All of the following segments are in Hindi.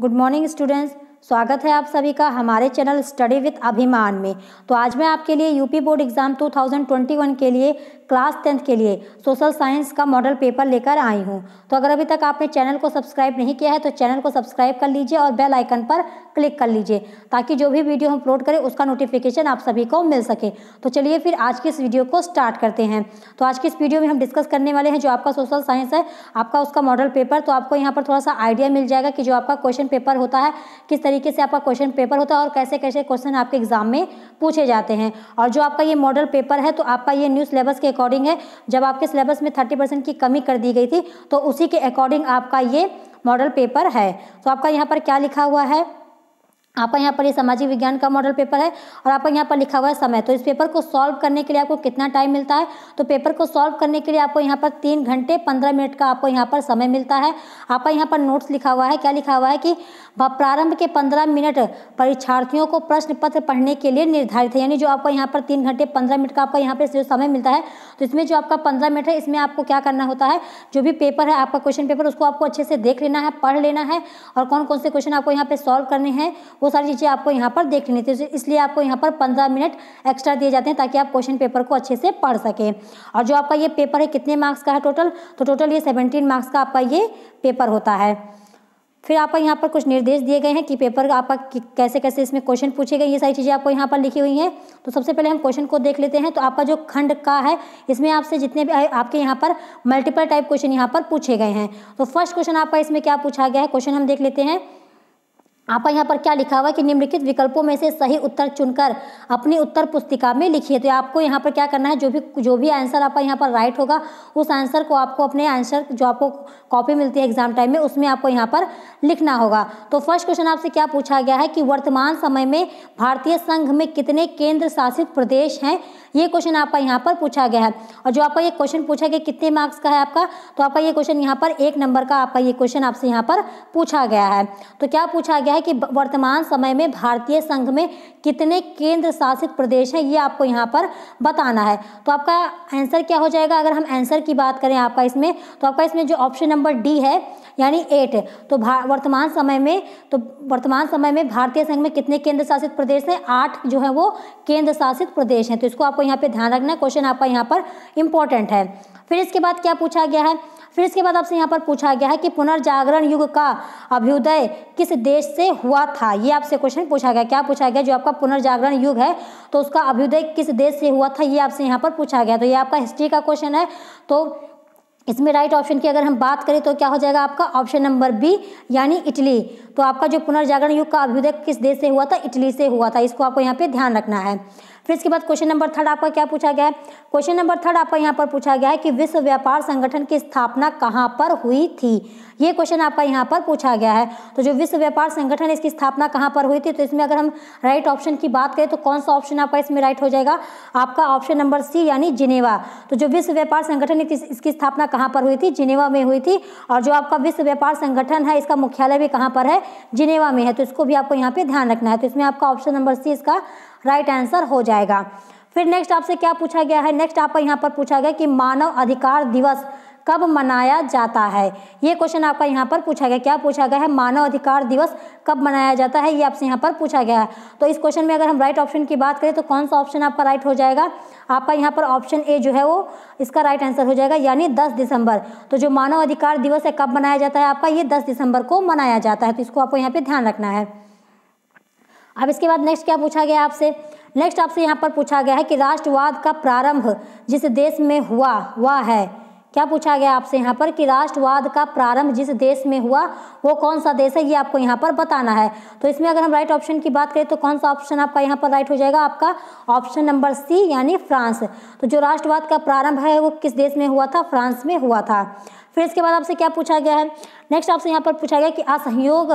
गुड मॉर्निंग स्टूडेंट्स स्वागत है आप सभी का हमारे चैनल स्टडी विथ अभिमान में तो आज मैं आपके लिए यूपी बोर्ड एग्ज़ाम 2021 के लिए क्लास टेंथ के लिए सोशल साइंस का मॉडल पेपर लेकर आई हूँ तो अगर अभी तक आपने चैनल को सब्सक्राइब नहीं किया है तो चैनल को सब्सक्राइब कर लीजिए और बेल आइकन पर क्लिक कर लीजिए ताकि जो भी वीडियो हम अपलोड करें उसका नोटिफिकेशन आप सभी को मिल सके तो चलिए फिर आज की इस वीडियो को स्टार्ट करते हैं तो आज की इस वीडियो में हम डिस्कस करने वाले हैं जो आपका सोशल साइंस है आपका उसका मॉडल पेपर तो आपको यहाँ पर थोड़ा सा आइडिया मिल जाएगा कि जो आपका क्वेश्चन पेपर होता है किस तरीके से आपका क्वेश्चन पेपर होता है और कैसे कैसे क्वेश्चन आपके एग्जाम में पूछे जाते हैं और जो आपका ये मॉडल पेपर है तो आपका ये न्यूज़ सिलेबस के अकॉर्डिंग है जब आपके सिलेबस में थर्टी परसेंट की कमी कर दी गई थी तो उसी के अकॉर्डिंग आपका ये मॉडल पेपर है तो आपका यहाँ पर क्या लिखा हुआ है आपका यहाँ पर ये सामाजिक विज्ञान का मॉडल पेपर है और आपका यहाँ पर लिखा हुआ है समय तो इस पेपर को सॉल्व करने के लिए आपको कितना टाइम मिलता है तो पेपर को सॉल्व करने के लिए आपको यहाँ पर तीन घंटे पंद्रह मिनट का आपको यहाँ पर समय मिलता है आपका यहाँ पर नोट्स लिखा हुआ है क्या लिखा हुआ है कि व प्रारंभ के पंद्रह मिनट परीक्षार्थियों को प्रश्न पत्र पढ़ने के लिए निर्धारित है यानी जो आपको यहाँ पर तीन घंटे पंद्रह मिनट का आपका यहाँ पर जो समय मिलता है तो इसमें जो आपका पंद्रह मिनट है इसमें आपको क्या करना होता है जो भी पेपर है आपका क्वेश्चन पेपर उसको आपको अच्छे से देख लेना है पढ़ लेना है और कौन कौन से क्वेश्चन आपको यहाँ पर सॉल्व करने हैं वो सारी चीज़ें आपको यहाँ पर देख लेनी थी तो इसलिए आपको यहाँ पर पंद्रह मिनट एक्स्ट्रा दिए जाते हैं ताकि आप क्वेश्चन पेपर को अच्छे से पढ़ सकें और जो आपका ये पेपर है कितने मार्क्स का है टोटल तो टोटल ये सेवेंटीन मार्क्स का आपका ये पेपर होता है फिर आपका यहाँ पर कुछ निर्देश दिए गए हैं कि पेपर आपका कैसे कैसे इसमें क्वेश्चन पूछे गए ये सारी चीज़ें आपको यहाँ पर लिखी हुई हैं तो सबसे पहले हम क्वेश्चन को देख लेते हैं तो आपका जो खंड का है इसमें आपसे जितने भी आपके यहाँ पर मल्टीपल टाइप क्वेश्चन यहाँ पर पूछे गए हैं तो फर्स्ट क्वेश्चन आपका इसमें क्या पूछा गया है क्वेश्चन हम देख लेते हैं आपका यहाँ पर क्या लिखा हुआ है कि निम्नलिखित विकल्पों में से सही उत्तर चुनकर अपनी उत्तर पुस्तिका में लिखिए तो आपको यहाँ पर क्या करना है जो भी जो भी आंसर आपका यहाँ पर राइट होगा उस आंसर को आपको अपने आंसर जो आपको कॉपी मिलती है एग्जाम टाइम में उसमें आपको यहाँ पर लिखना होगा तो फर्स्ट क्वेश्चन आपसे क्या पूछा गया है कि वर्तमान समय में भारतीय संघ में कितने केंद्र शासित प्रदेश हैं ये क्वेश्चन आपका यहाँ पर पूछा गया है और जो आपका ये क्वेश्चन पूछा गया कितने मार्क्स का है आपका तो आपका ये क्वेश्चन यहाँ पर एक नंबर का आपका ये क्वेश्चन आपसे यहाँ पर पूछा गया है तो क्या पूछा गया है कि वर्तमान समय में भारतीय संघ में कितने केंद्र शासित प्रदेश हैं ये आपको यहाँ पर बताना है तो आपका आंसर क्या हो जाएगा अगर हम आंसर की बात करें आपका इसमें तो आपका इसमें जो ऑप्शन नंबर डी है यानी एट तो वर्तमान समय में तो वर्तमान समय में भारतीय संघ में कितने केंद्र शासित प्रदेश हैं आठ जो है वो केंद्र शासित प्रदेश हैं तो इसको आप आपको यहाँ पे ध्यान रखना है क्वेश्चन आपका यहाँ पर इंपॉर्टेंट है फिर इसके बाद क्या पूछा गया है फिर इसके बाद आपसे यहाँ पर पूछा गया है कि पुनर्जागरण युग का अभ्युदय किस देश से हुआ था ये आपसे क्वेश्चन पूछा गया क्या पूछा गया जो आपका पुनर्जागरण युग है तो उसका अभ्युदय किस देश से हुआ था ये आपसे यहाँ पर पूछा गया तो ये आपका हिस्ट्री का क्वेश्चन है तो इसमें राइट ऑप्शन की अगर हम बात करें तो क्या हो जाएगा आपका ऑप्शन नंबर बी यानी इटली तो आपका जो पुनर्जागरण युग का अभ्युदय किस देश से हुआ था इटली से हुआ था इसको आपको यहाँ पे ध्यान रखना है फिर इसके बाद क्वेश्चन नंबर थर्ड आपका क्या पूछा गया है क्वेश्चन नंबर थर्ड आपका यहाँ पर पूछा गया है कि विश्व व्यापार संगठन की स्थापना कहाँ पर हुई थी ये क्वेश्चन आपका यहाँ पर पूछा गया है तो जो विश्व व्यापार संगठन है इसकी स्थापना कहाँ पर हुई थी तो इसमें अगर हम राइट ऑप्शन की बात करें तो कौन सा ऑप्शन आपका इसमें राइट हो जाएगा आपका ऑप्शन नंबर सी यानी जिनेवा तो जो विश्व व्यापार संगठन इसकी स्थापना कहाँ पर हुई थी जिनेवा में हुई थी और जो आपका विश्व व्यापार संगठन है इसका मुख्यालय भी कहाँ पर है जिनेवा में है तो इसको भी आपको यहाँ पे ध्यान रखना है तो इसमें आपका ऑप्शन नंबर सी इसका राइट आंसर हो जाएगा फिर नेक्स्ट आपसे क्या पूछा गया है नेक्स्ट आपका यहाँ पर पूछा गया कि मानव अधिकार दिवस कब मनाया जाता है ये क्वेश्चन आपका यहाँ पर पूछा गया क्या पूछा गया है मानव अधिकार दिवस कब मनाया जाता है ये आपसे यहाँ पर पूछा गया है तो इस क्वेश्चन में अगर हम राइट ऑप्शन की बात करें तो कौन सा ऑप्शन आपका राइट हो जाएगा आपका यहाँ पर ऑप्शन ए जो है वो इसका राइट आंसर हो जाएगा यानी दस दिसंबर तो जो मानव अधिकार दिवस है कब मनाया जाता है आपका ये दस दिसंबर को मनाया जाता है तो इसको आपको यहाँ पर ध्यान रखना है अब इसके बाद नेक्स्ट क्या पूछा गया आपसे नेक्स्ट आपसे यहाँ पर पूछा गया है कि राष्ट्रवाद का प्रारंभ जिस देश में हुआ वह है क्या पूछा गया आपसे यहाँ पर कि राष्ट्रवाद का प्रारंभ जिस देश में हुआ वो कौन सा देश है ये आपको यहाँ पर बताना है तो इसमें अगर हम राइट ऑप्शन की बात करें तो कौन सा ऑप्शन आपका यहाँ पर राइट हो जाएगा आपका ऑप्शन नंबर सी यानी फ्रांस तो जो राष्ट्रवाद का प्रारंभ है वो किस देश में हुआ था फ्रांस में हुआ था फिर इसके बाद आपसे क्या पूछा गया है नेक्स्ट आपसे यहाँ पर पूछा गया कि असहयोग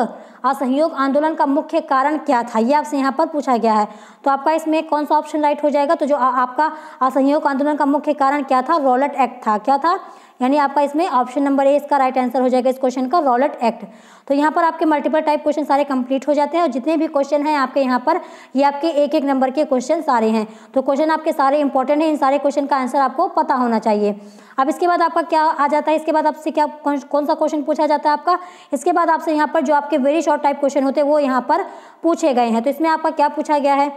असहयोग आंदोलन का मुख्य कारण क्या था ये आपसे यहाँ पर पूछा गया है तो आपका इसमें कौन सा ऑप्शन राइट हो जाएगा तो जो आ, आपका असहयोग आंदोलन का मुख्य कारण क्या था रोलट एक्ट था क्या था यानी आपका इसमें ऑप्शन नंबर ए इसका राइट आंसर हो जाएगा इस क्वेश्चन का रॉलट एक्ट तो यहाँ पर आपके मल्टीपल टाइप क्वेश्चन सारे कंप्लीट हो जाते हैं और जितने भी क्वेश्चन हैं आपके यहाँ पर ये आपके एक एक नंबर के क्वेश्चन सारे हैं तो क्वेश्चन आपके सारे इंपॉर्टेंट हैं इन सारे क्वेश्चन का आंसर आपको पता होना चाहिए अब इसके बाद आपका क्या आ जाता है इसके बाद आपसे क्या कौन, कौन सा क्वेश्चन पूछा जाता है आपका इसके बाद आपसे यहाँ पर जो आपके वेरी शॉर्ट टाइप क्वेश्चन होते हैं वो यहाँ पर पूछे गए हैं तो इसमें आपका क्या पूछा गया है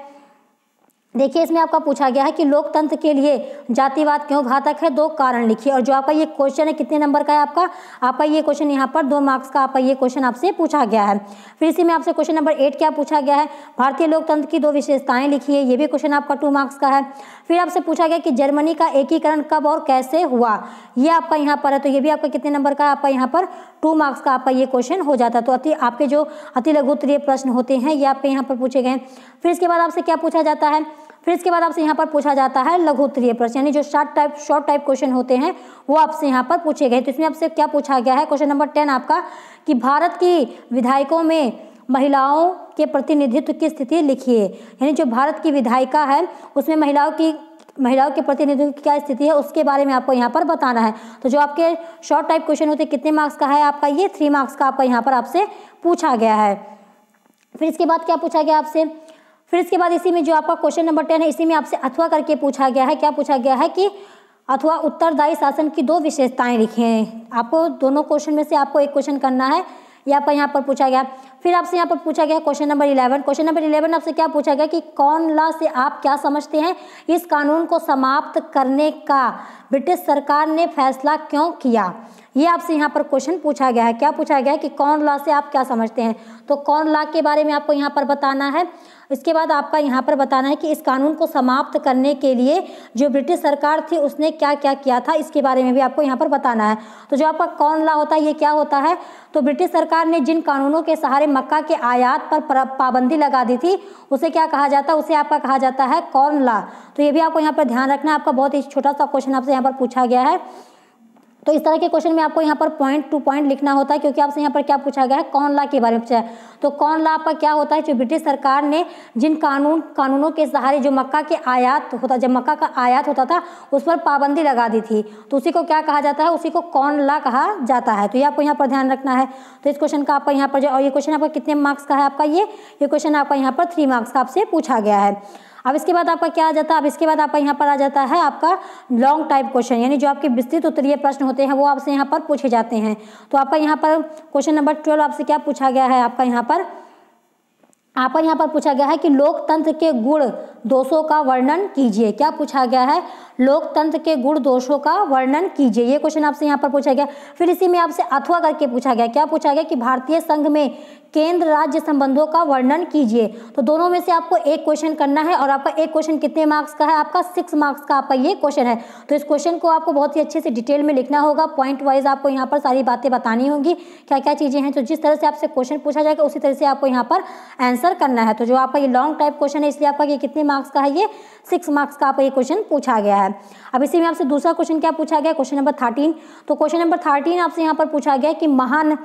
देखिए इसमें आपका पूछा गया है कि लोकतंत्र के लिए जातिवाद क्यों घातक है दो कारण लिखिए और जो आपका ये क्वेश्चन है कितने नंबर का है आपका आपका ये क्वेश्चन यहाँ पर दो मार्क्स का आपका ये क्वेश्चन आपसे पूछा गया है फिर इसी में आपसे क्वेश्चन नंबर एट क्या पूछा गया है भारतीय लोकतंत्र की दो विशेषताएं लिखिए ये भी क्वेश्चन आपका टू मार्क्स का है फिर आपसे पूछा गया कि जर्मनी का एकीकरण कब और कैसे हुआ ये आपका यहाँ पर है तो ये भी आपका कितने नंबर का है आपका यहाँ पर टू मार्क्स का आपका ये क्वेश्चन हो जाता है तो अति आपके जो अति लघुत्तरीय प्रश्न होते हैं ये आपके यहाँ पर पूछे गए फिर इसके बाद आपसे क्या पूछा जाता है फिर इसके बाद आपसे यहाँ पर पूछा जाता है लघु उत्तरीय प्रश्न यानी जो short type short type question होते हैं वो आपसे यहाँ पर पूछे गए तो इसमें आपसे क्या पूछा गया है क्वेश्चन नंबर टेन आपका कि भारत की विधायकों में महिलाओं के प्रतिनिधित्व की स्थिति लिखिए यानी जो भारत की विधायिका है उसमें महिलाओं की महिलाओं के प्रतिनिधित्व की क्या स्थिति है उसके बारे में आपको यहाँ पर बताना है तो जो आपके शॉर्ट टाइप क्वेश्चन होते हैं कितने मार्क्स का है आपका ये थ्री मार्क्स का आपका यहाँ पर आपसे पूछा गया है फिर इसके बाद क्या पूछा गया आपसे फिर इसके बाद इसी में जो आपका क्वेश्चन नंबर टेन है इसी में आपसे अथवा करके पूछा गया है क्या पूछा गया है कि अथवा उत्तरदायी शासन की दो विशेषताएं लिखे हैं आपको दोनों क्वेश्चन में से आपको एक क्वेश्चन करना है यहाँ पर यहाँ पर पूछा गया फिर आपसे यहाँ पर पूछा गया question number eleven question number eleven आपसे क्या पूछा गया कि कौन ला से आप क्या समझते हैं इस कानून को समाप्त करने का ब्रिटिश सरकार ने फैसला क्यों किया ये आपसे यहाँ पर क्वेश्चन पूछा गया है क्या पूछा गया है कि कौन लॉ से आप क्या समझते हैं तो कौन लॉ के बारे में आपको यहाँ पर बताना है इसके बाद आपका यहाँ पर बताना है कि इस कानून को समाप्त करने के लिए जो ब्रिटिश सरकार थी उसने क्या क्या किया था इसके बारे में भी आपको यहाँ पर बताना है तो जो आपका कौन ला होता है ये क्या होता है तो ब्रिटिश सरकार ने जिन कानूनों के सहारे मक्का के आयात पर पाबंदी लगा दी थी उसे क्या कहा जाता है उसे आपका कहा जाता है कौन ला तो ये भी आपको यहाँ पर ध्यान रखना है आपका बहुत ही छोटा सा क्वेश्चन आपसे यहाँ पर पूछा गया है तो इस तरह के क्वेश्चन में आपको यहाँ पर पॉइंट टू पॉइंट लिखना होता है क्योंकि आपसे यहाँ पर क्या पूछा गया है कौन ला के बारे में पूछा है तो कौन ला आपका क्या होता है जो ब्रिटिश सरकार ने जिन कानून कानूनों के सहारे जो मक्का के आयात होता जब मक्का का आयात होता था उस पर पाबंदी लगा दी थी तो उसी को क्या कहा जाता है उसी को कौन ला कहा जाता है तो ये आपको यहाँ पर ध्यान रखना है तो इस क्वेश्चन का आपका यहाँ पर जो और ये क्वेश्चन आपका कितने मार्क्स का है आपका ये ये क्वेश्चन आपका यहाँ पर थ्री मार्क्स का आपसे पूछा गया है अब इसके बाद आपका क्या आ जाता है अब इसके बाद आपका यहाँ पर आ जाता है आपका लॉन्ग टाइप क्वेश्चन यानी जो आपके विस्तृत उत्तरीय प्रश्न होते हैं वो आपसे यहाँ पर पूछे जाते हैं तो आपका यहाँ पर क्वेश्चन नंबर ट्वेल्व आपसे क्या पूछा गया है आपका यहाँ पर आपन यहाँ पर पूछा गया है कि लोकतंत्र के गुण दोषों का वर्णन कीजिए क्या पूछा गया है लोकतंत्र के गुण दोषों का वर्णन कीजिए ये क्वेश्चन आपसे यहाँ पर पूछा गया फिर इसी में आपसे अथवा करके पूछा गया क्या पूछा गया कि भारतीय संघ में केंद्र राज्य संबंधों का वर्णन कीजिए तो दोनों में से आपको एक क्वेश्चन करना है और आपका एक क्वेश्चन कितने मार्क्स का है आपका सिक्स मार्क्स का आपका ये क्वेश्चन है तो इस क्वेश्चन को आपको बहुत ही अच्छे से डिटेल में लिखना होगा पॉइंट वाइज आपको यहाँ पर सारी बातें बतानी होंगी क्या क्या चीज़ें हैं तो जिस तरह से आपसे क्वेश्चन पूछा जाएगा उसी तरह से आपको यहाँ पर आंसर आंसर करना है तो जो आपका ये लॉन्ग टाइप क्वेश्चन है इसलिए आपका ये कितने मार्क्स का है ये सिक्स मार्क्स का आपका ये क्वेश्चन पूछा गया है अब इसी में आपसे दूसरा क्वेश्चन क्या पूछा गया क्वेश्चन नंबर थर्टीन तो क्वेश्चन नंबर थर्टीन आपसे यहाँ पर पूछा गया कि महान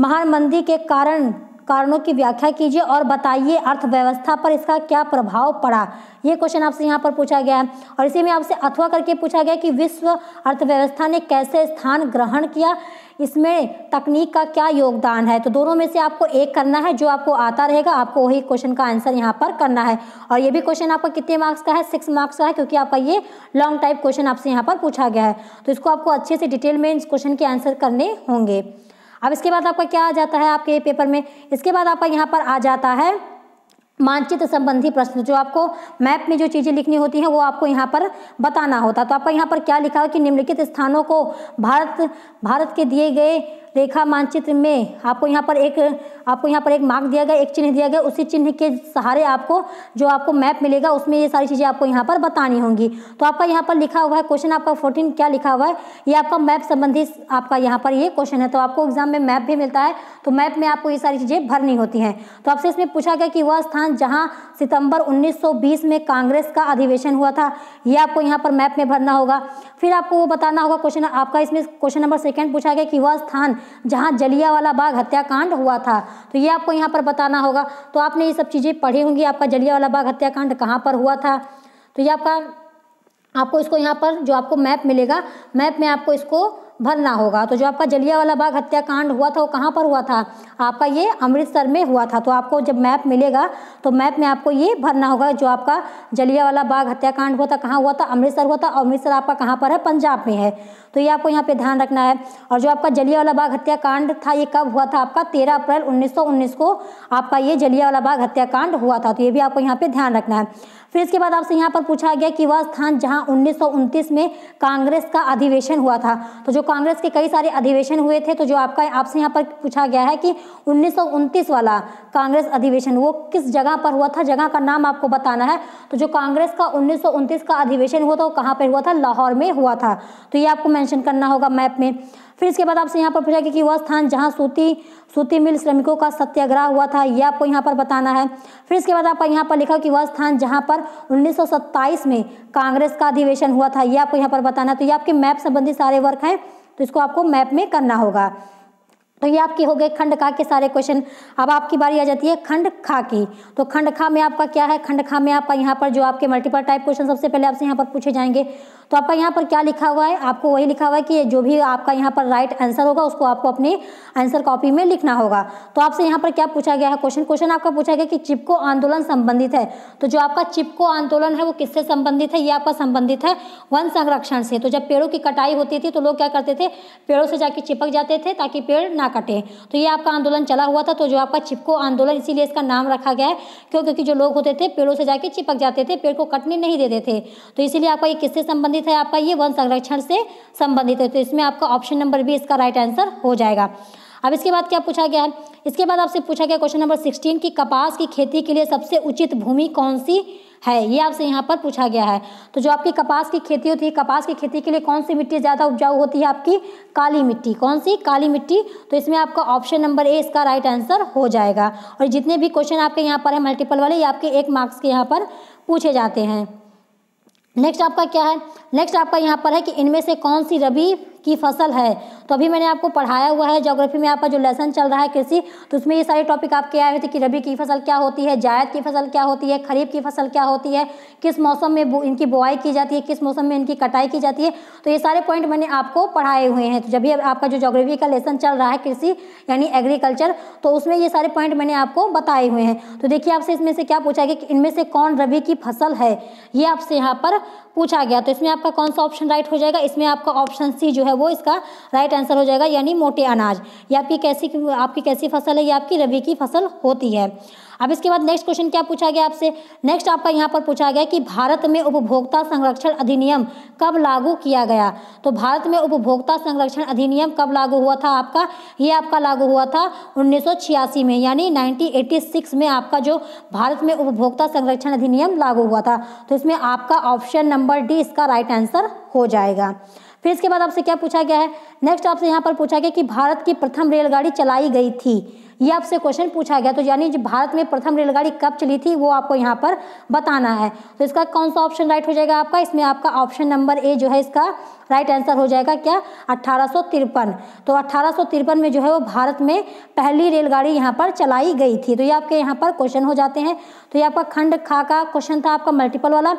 महान मंदी के कारण कारणों की व्याख्या कीजिए और बताइए अर्थव्यवस्था पर इसका क्या प्रभाव पड़ा ये क्वेश्चन आपसे यहाँ पर पूछा गया है और इसी में आपसे अथवा करके पूछा गया कि विश्व अर्थव्यवस्था ने कैसे स्थान ग्रहण किया इसमें तकनीक का क्या योगदान है तो दोनों में से आपको एक करना है जो आपको आता रहेगा आपको वही क्वेश्चन का आंसर यहाँ पर करना है और ये भी क्वेश्चन आपका कितने मार्क्स का है सिक्स मार्क्स का है क्योंकि आपका ये लॉन्ग टाइप क्वेश्चन आपसे यहाँ पर पूछा गया है तो इसको आपको अच्छे से डिटेल में इस क्वेश्चन के आंसर करने होंगे अब इसके बाद आपका क्या आ जाता है आपके पेपर में इसके बाद आपका यहाँ पर आ जाता है मानचित्र संबंधी प्रश्न जो आपको मैप में जो चीज़ें लिखनी होती हैं वो आपको यहाँ पर बताना होता है तो आपका यहाँ पर क्या लिखा है कि निम्नलिखित स्थानों को भारत भारत के दिए गए रेखा मानचित्र में आपको यहाँ पर एक आपको यहाँ पर एक मार्क दिया गया एक चिन्ह दिया गया उसी चिन्ह के सहारे आपको जो आपको मैप मिलेगा उसमें ये सारी चीज़ें आपको यहाँ पर बतानी होंगी तो आपका यहाँ पर लिखा हुआ है क्वेश्चन आपका फोर्टीन क्या लिखा हुआ है ये आपका मैप संबंधित आपका यहाँ पर ये क्वेश्चन है तो आपको एग्जाम में मैप भी मिलता है तो मैप में आपको ये सारी चीज़ें भरनी होती हैं तो आपसे इसमें पूछा गया कि वह स्थान जहाँ सितंबर उन्नीस में कांग्रेस का अधिवेशन हुआ था ये आपको यहाँ पर मैप में भरना होगा फिर आपको वो बताना होगा क्वेश्चन आपका इसमें क्वेश्चन नंबर सेकेंड पूछा गया कि वह स्थान जहाँ जलियावाला बाग हत्याकांड हुआ था तो ये आपको यहाँ पर बताना होगा तो आपने ये सब चीज़ें पढ़ी होंगी आपका जलियावाला बाग हत्याकांड कहाँ पर हुआ था तो ये आपका आपको इसको यहाँ पर जो आपको मैप मिलेगा मैप में आपको इसको भरना होगा तो जो आपका जलिया वाला बाग हत्याकांड हुआ था वो कहाँ पर हुआ था आपका ये अमृतसर में हुआ था तो आपको जब मैप मिलेगा तो मैप में आपको ये भरना होगा जो आपका जलिया वाला बाग हत्याकांड हुआ था कहाँ हुआ था अमृतसर हुआ था अमृतसर आपका कहाँ पर है पंजाब में है तो ये आपको यहाँ पे ध्यान रखना है और जो आपका जलिया वाला बाग हत्याकांड था ये कब हुआ था आपका तेरह अप्रैल उन्नीस को आपका ये जलिया वाला बाग हत्याकांड हुआ था तो ये भी आपको यहाँ पे ध्यान रखना है फिर इसके बाद आपसे यहाँ पर पूछा गया कि वह स्थान जहाँ उन्नीस में कांग्रेस का अधिवेशन हुआ था तो जो कांग्रेस के कई सारे अधिवेशन हुए थे तो जो आपका आपसे यहाँ पर पूछा गया है कि उन्नीस वाला कांग्रेस अधिवेशन वो किस जगह पर हुआ था जगह का नाम आपको बताना है तो जो कांग्रेस का उन्नीस का अधिवेशन हुआ था वो कहाँ पर हुआ था लाहौर में हुआ था तो ये आपको मैंशन करना होगा मैप में फिर इसके बाद आपसे यहाँ पर पूछा गया कि वह स्थान जहाँ सूती सूती मिल श्रमिकों का सत्याग्रह हुआ था यह आपको यहाँ पर बताना है फिर इसके बाद आप यहाँ पर लिखा कि वह स्थान जहाँ पर 1927 में कांग्रेस का अधिवेशन हुआ था यह आपको यहाँ पर बताना है तो ये आपके मैप संबंधी सारे वर्क हैं तो इसको आपको मैप में करना होगा तो ये आपकी हो गए खंड खा के सारे क्वेश्चन अब आपकी बारी आ जाती है खंड खा की तो खंड खा में आपका क्या है खंड खा में आपका यहाँ पर जो आपके मल्टीपल टाइप क्वेश्चन सबसे पहले आपसे यहाँ पर पूछे जाएंगे तो आपका यहाँ पर क्या लिखा हुआ है आपको वही लिखा हुआ है कि जो भी आपका यहाँ पर राइट आंसर होगा उसको आपको अपने आंसर कॉपी में लिखना होगा तो आपसे यहाँ पर क्या पूछा गया है क्वेश्चन क्वेश्चन आपका पूछा गया कि चिपको आंदोलन संबंधित है तो जो आपका चिपको आंदोलन है वो किससे संबंधित है ये आपका संबंधित है वन संरक्षण से तो जब पेड़ों की कटाई होती थी तो लोग क्या करते थे पेड़ों से जाके चिपक जाते थे ताकि पेड़ ना कटे तो ये आपका आंदोलन चला हुआ था तो जो आपका चिपको आंदोलन इसीलिए इसका नाम रखा गया क्यों क्योंकि जो लोग होते थे पेड़ों से जाके चिपक जाते थे पेड़ को कटने नहीं देते थे तो इसीलिए आपका ये किससे संबंधित है आपका ये वन संरक्षण से संबंधित है तो इसमें आपका ऑप्शन नंबर भी इसका राइट आंसर हो जाएगा अब इसके बाद क्या पूछा गया है इसके बाद आपसे पूछा गया क्वेश्चन नंबर सिक्सटीन की कपास की खेती के लिए सबसे उचित भूमि कौन सी है ये आपसे यहाँ पर पूछा गया है तो जो आपकी कपास की खेती होती है कपास की खेती के लिए कौन सी मिट्टी ज़्यादा उपजाऊ होती है आपकी काली मिट्टी कौन सी काली मिट्टी तो इसमें आपका ऑप्शन नंबर ए इसका राइट आंसर हो जाएगा और जितने भी क्वेश्चन आपके यहाँ पर है मल्टीपल वाले ये आपके एक मार्क्स के यहाँ पर पूछे जाते हैं नेक्स्ट आपका क्या है नेक्स्ट आपका यहाँ पर है कि इनमें से कौन सी रबी की फसल है तो अभी मैंने आपको पढ़ाया हुआ है जोग्राफी में आपका जो लेसन चल रहा है कृषि तो उसमें ये सारे टॉपिक आपके आए हुए थे कि रबी की फसल क्या होती है जायद की फसल क्या होती है खरीफ की फसल क्या होती है किस मौसम में इनकी बुआई की जाती है किस मौसम में इनकी कटाई की जाती है तो ये सारे पॉइंट मैंने आपको पढ़ाए हुए हैं तो जब भी आपका जो जोग्राफी का लेसन चल रहा है कृषि यानी एग्रीकल्चर तो उसमें ये सारे पॉइंट मैंने आपको बताए हुए हैं तो देखिए आपसे इसमें से क्या पूछा गया कि इनमें से कौन रबी की फसल है ये आपसे यहाँ पर पूछा गया तो इसमें आपका कौन सा ऑप्शन राइट हो जाएगा इसमें आपका ऑप्शन सी जो है है वो इसका राइट आंसर हो जाएगा यानी मोटे अनाज या आपकी कैसी आपकी कैसी फसल है या आपकी रबी की फसल होती है अब इसके बाद नेक्स्ट क्वेश्चन क्या पूछा गया आपसे नेक्स्ट आपका यहाँ पर पूछा गया कि भारत में उपभोक्ता संरक्षण अधिनियम कब लागू किया गया तो भारत में उपभोक्ता संरक्षण अधिनियम कब लागू हुआ था आपका ये आपका लागू हुआ था 1986 में यानी 1986 में आपका जो भारत में उपभोक्ता संरक्षण अधिनियम लागू हुआ था तो इसमें आपका ऑप्शन नंबर डी इसका राइट आंसर हो जाएगा फिर इसके बाद आपसे क्या पूछा गया है नेक्स्ट आपसे यहाँ पर पूछा गया कि भारत की प्रथम रेलगाड़ी चलाई गई थी ये आपसे क्वेश्चन पूछा गया तो यानी भारत में प्रथम रेलगाड़ी कब चली थी वो आपको यहाँ पर बताना है तो इसका कौन सा ऑप्शन राइट हो जाएगा आपका इसमें आपका ऑप्शन नंबर ए जो है इसका राइट आंसर हो जाएगा क्या अट्ठारह तो अट्ठारह में जो है वो भारत में पहली रेलगाड़ी यहाँ पर चलाई गई थी तो ये आपके यहाँ पर क्वेश्चन हो जाते हैं तो ये आपका खंड खा का क्वेश्चन था आपका मल्टीपल वाला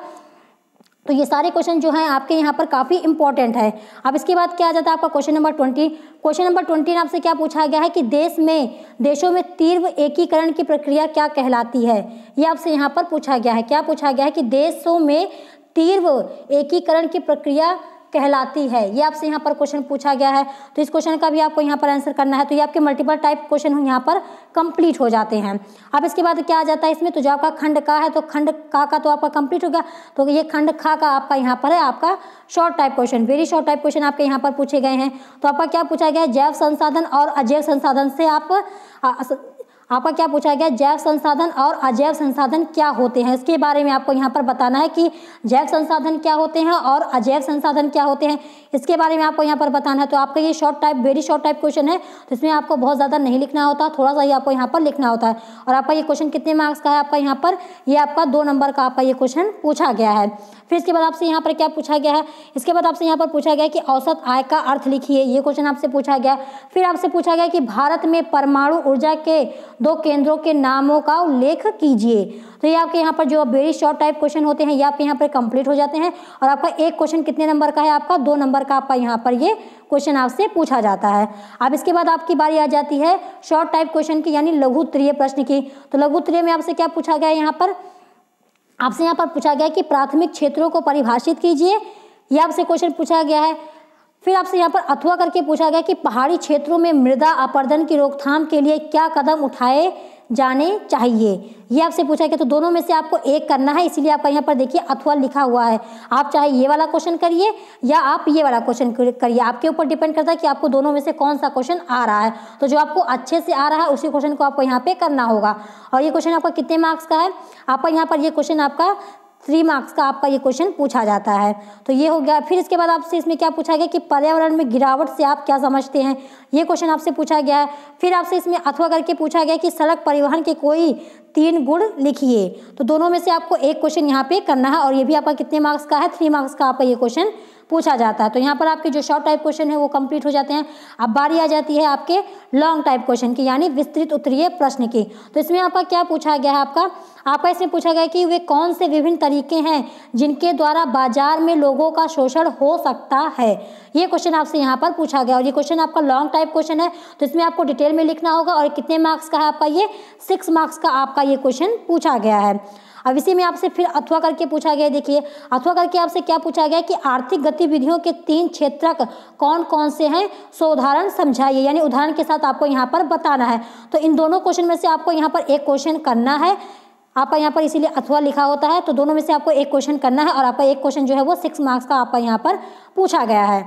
तो ये सारे क्वेश्चन जो हैं आपके यहाँ पर काफ़ी इंपॉर्टेंट है अब इसके बाद क्या आ जाता है आपका question number twenty question number twenty आपसे क्या पूछा गया है कि देश में देशों में तीव्र एकीकरण की प्रक्रिया क्या कहलाती है ये आपसे यहाँ पर पूछा गया है क्या पूछा गया है कि देशों में तीव्र एकीकरण की प्रक्रिया कहलाती है ये आपसे यहाँ पर क्वेश्चन पूछा गया है तो इस क्वेश्चन का भी आपको यहाँ पर आंसर करना है तो ये आपके मल्टीपल टाइप क्वेश्चन यहाँ पर कंप्लीट हो जाते हैं अब इसके बाद क्या आ जाता है इसमें तो जो आपका खंड का है तो खंड का का तो आपका कंप्लीट हो गया तो ये खंड खा का आपका यहाँ पर है आपका short type question very short type question आपके यहाँ पर पूछे गए हैं तो आपका क्या पूछा गया है जैव संसाधन और अजैव संसाधन से आप आपका क्या पूछा गया जैव संसाधन और अजैव संसाधन क्या होते हैं इसके बारे में आपको यहाँ पर बताना है कि जैव संसाधन क्या होते हैं और अजैव संसाधन क्या होते हैं इसके बारे में आपको यहाँ पर बताना है तो आपका ये short type very short type question है तो इसमें आपको बहुत ज़्यादा नहीं लिखना होता थोड़ा सा ही आपको यहाँ पर लिखना होता है और आपका ये क्वेश्चन कितने मार्क्स का है आपका यहाँ पर ये आपका दो नंबर का आपका ये क्वेश्चन पूछा गया है फिर इसके बाद आपसे यहाँ पर क्या पूछा गया है इसके बाद आपसे यहाँ पर पूछा गया कि औसत आय का अर्थ लिखिए ये क्वेश्चन आपसे पूछा गया फिर आपसे पूछा गया कि भारत में परमाणु ऊर्जा के दो केंद्रों के नामों का उल्लेख कीजिए तो ये आपके यहाँ पर जो वेरी शॉर्ट टाइप क्वेश्चन होते हैं ये आपके यहाँ पर कंप्लीट हो जाते हैं और आपका एक क्वेश्चन कितने नंबर का है आपका दो नंबर का आपका यहाँ पर ये क्वेश्चन आपसे पूछा जाता है अब इसके बाद आपकी बारी आ जाती है शॉर्ट टाइप क्वेश्चन की यानी लघु लघुत्तरीय प्रश्न की तो लघु त्रिय में आपसे क्या पूछा गया यहाँ पर आपसे यहाँ पर पूछा गया कि प्राथमिक क्षेत्रों को परिभाषित कीजिए यह आपसे क्वेश्चन पूछा गया है फिर आपसे यहाँ पर अथवा करके पूछा गया कि पहाड़ी क्षेत्रों में मृदा अपर्दन की रोकथाम के लिए क्या कदम उठाए जाने चाहिए ये आपसे पूछा गया तो दोनों में से आपको एक करना है इसीलिए आपका यहाँ पर देखिए अथवा लिखा हुआ है आप चाहे ये वाला क्वेश्चन करिए या आप ये वाला क्वेश्चन करिए आपके ऊपर डिपेंड करता है कि आपको दोनों में से कौन सा क्वेश्चन आ रहा है तो जो आपको अच्छे से आ रहा है उसी क्वेश्चन को आपको यहाँ पे करना होगा और ये क्वेश्चन आपका कितने मार्क्स का है आपका यहाँ पर ये क्वेश्चन आपका थ्री मार्क्स का आपका ये क्वेश्चन पूछा जाता है तो ये हो गया फिर इसके बाद आपसे इसमें क्या पूछा गया कि पर्यावरण में गिरावट से आप क्या समझते हैं ये क्वेश्चन आपसे पूछा गया है फिर आपसे इसमें अथवा करके पूछा गया कि सड़क परिवहन के कोई तीन गुण लिखिए तो दोनों में से आपको एक क्वेश्चन यहाँ पे करना है और ये भी आपका कितने मार्क्स का है थ्री मार्क्स का आपका ये क्वेश्चन पूछा जाता है तो यहाँ पर आपके जो शॉर्ट टाइप क्वेश्चन है वो कंप्लीट हो जाते हैं अब बारी आ जाती है आपके लॉन्ग टाइप क्वेश्चन की यानी विस्तृत उत्तरीय प्रश्न की तो इसमें आपका क्या पूछा गया है आपका आपका इसमें पूछा गया कि वे कौन से विभिन्न तरीके हैं जिनके द्वारा बाजार में लोगों का शोषण हो सकता है ये क्वेश्चन आपसे यहाँ पर पूछा गया और ये क्वेश्चन आपका लॉन्ग टाइप क्वेश्चन है तो इसमें आपको डिटेल में लिखना होगा और कितने मार्क्स का है आपका ये सिक्स मार्क्स का आपका ये क्वेश्चन पूछा गया है अब इसी में आपसे फिर अथवा करके पूछा गया देखिए अथवा करके आपसे क्या पूछा गया कि आर्थिक गतिविधियों के तीन क्षेत्रक कौन कौन से हैं सो उदाहरण समझाइए यानी उदाहरण के साथ आपको यहाँ पर बताना है तो इन दोनों क्वेश्चन में से आपको यहाँ पर एक क्वेश्चन करना है आपका यहाँ पर इसीलिए अथवा लिखा होता है तो दोनों में से आपको एक क्वेश्चन करना है और आपका एक क्वेश्चन जो है वो सिक्स मार्क्स का आपका यहाँ पर पूछा गया है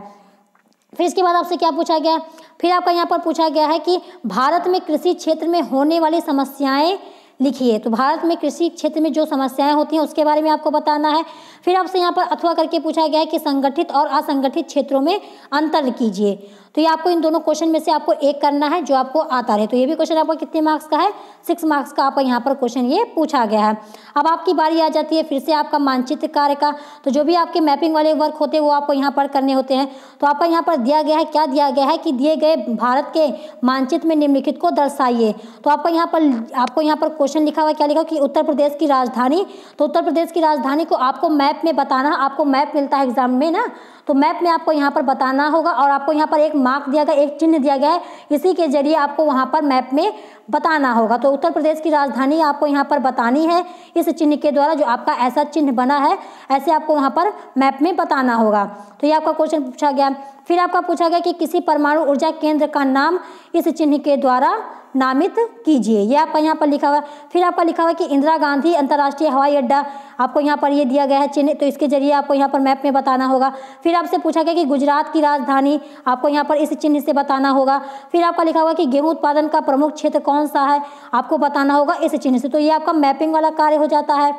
फिर इसके बाद आपसे क्या पूछा गया फिर आपका यहाँ पर पूछा गया है कि भारत में कृषि क्षेत्र में होने वाली समस्याएं लिखिए तो भारत में कृषि क्षेत्र में जो समस्याएं होती हैं उसके बारे में आपको बताना है फिर आपसे यहाँ पर अथवा करके पूछा गया है कि संगठित और असंगठित क्षेत्रों में अंतर कीजिए तो ये आपको इन दोनों क्वेश्चन में से आपको एक करना है जो आपको आता रहे तो ये भी क्वेश्चन आपको कितने मार्क्स का है सिक्स मार्क्स का आपको यहाँ पर क्वेश्चन ये पूछा गया है अब आपकी बारी आ जाती है फिर से आपका मानचित्र कार्य का तो जो भी आपके मैपिंग वाले वर्क होते हैं वो आपको यहाँ पर करने होते हैं तो आपको यहाँ पर दिया गया है क्या दिया गया है कि दिए गए भारत के मानचित्र में निम्नलिखित को दर्शाइए तो आपको यहाँ पर आपको यहाँ पर क्वेश्चन लिखा हुआ क्या लिखा कि उत्तर प्रदेश की राजधानी तो उत्तर प्रदेश की राजधानी को आपको मैप में बताना आपको मैप मिलता है एग्जाम में ना तो मैप में आपको यहाँ पर बताना होगा और आपको यहाँ पर एक मार्क दिया गया एक चिन्ह दिया गया है इसी के जरिए आपको वहाँ पर मैप में बताना होगा तो उत्तर प्रदेश की राजधानी आपको यहाँ पर बतानी है इस चिन्ह के द्वारा जो आपका ऐसा चिन्ह बना है ऐसे आपको वहाँ पर मैप में बताना होगा तो ये आपका क्वेश्चन पूछा गया फिर आपका पूछा गया कि किसी परमाणु ऊर्जा केंद्र का नाम इस चिन्ह के द्वारा नामित कीजिए यह आपका यहाँ पर लिखा हुआ फिर आपका लिखा हुआ कि इंदिरा गांधी अंतर्राष्ट्रीय हवाई अड्डा आपको यहाँ पर ये दिया गया है चिन्ह तो इसके जरिए आपको यहाँ पर मैप में बताना होगा फिर आपसे पूछा गया कि गुजरात की राजधानी आपको यहाँ पर इस चिन्ह से बताना होगा फिर आपका लिखा हुआ कि गेहूँ उत्पादन का प्रमुख क्षेत्र कौन कौन सा है आपको बताना होगा इस चिन्ह से तो ये आपका मैपिंग वाला कार्य हो जाता है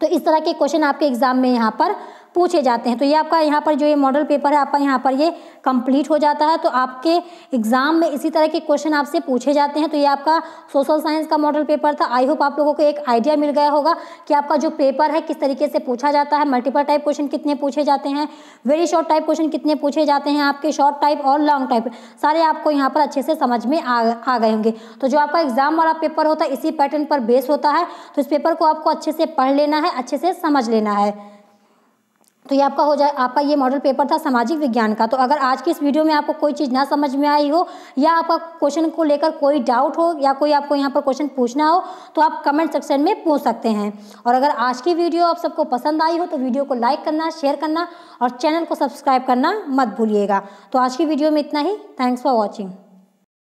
तो इस तरह के क्वेश्चन आपके एग्जाम में यहाँ पर पूछे जाते हैं तो ये आपका यहाँ पर जो ये मॉडल पेपर है आपका यहाँ पर ये कंप्लीट हो जाता है तो आपके एग्जाम में इसी तरह के क्वेश्चन आपसे पूछे जाते हैं तो ये आपका सोशल साइंस का मॉडल पेपर था आई होप आप लोगों को एक आइडिया मिल गया होगा कि आपका जो पेपर है किस तरीके से पूछा जाता है मल्टीपल टाइप क्वेश्चन कितने पूछे जाते हैं वेरी शॉर्ट टाइप क्वेश्चन कितने पूछे जाते हैं आपके शॉर्ट टाइप और लॉन्ग टाइप सारे आपको यहाँ पर अच्छे से समझ में आ, आ गए होंगे तो जो आपका एग्जाम वाला पेपर होता है इसी पैटर्न पर बेस होता है तो इस पेपर को आपको अच्छे से पढ़ लेना है अच्छे से समझ लेना है तो ये आपका हो जाए आपका ये मॉडल पेपर था सामाजिक विज्ञान का तो अगर आज की इस वीडियो में आपको कोई चीज़ ना समझ में आई हो या आपका क्वेश्चन को लेकर कोई डाउट हो या कोई आपको यहाँ पर क्वेश्चन पूछना हो तो आप कमेंट सेक्शन में पूछ सकते हैं और अगर आज की वीडियो आप सबको पसंद आई हो तो वीडियो को लाइक करना शेयर करना और चैनल को सब्सक्राइब करना मत भूलिएगा तो आज की वीडियो में इतना ही थैंक्स फॉर वॉचिंग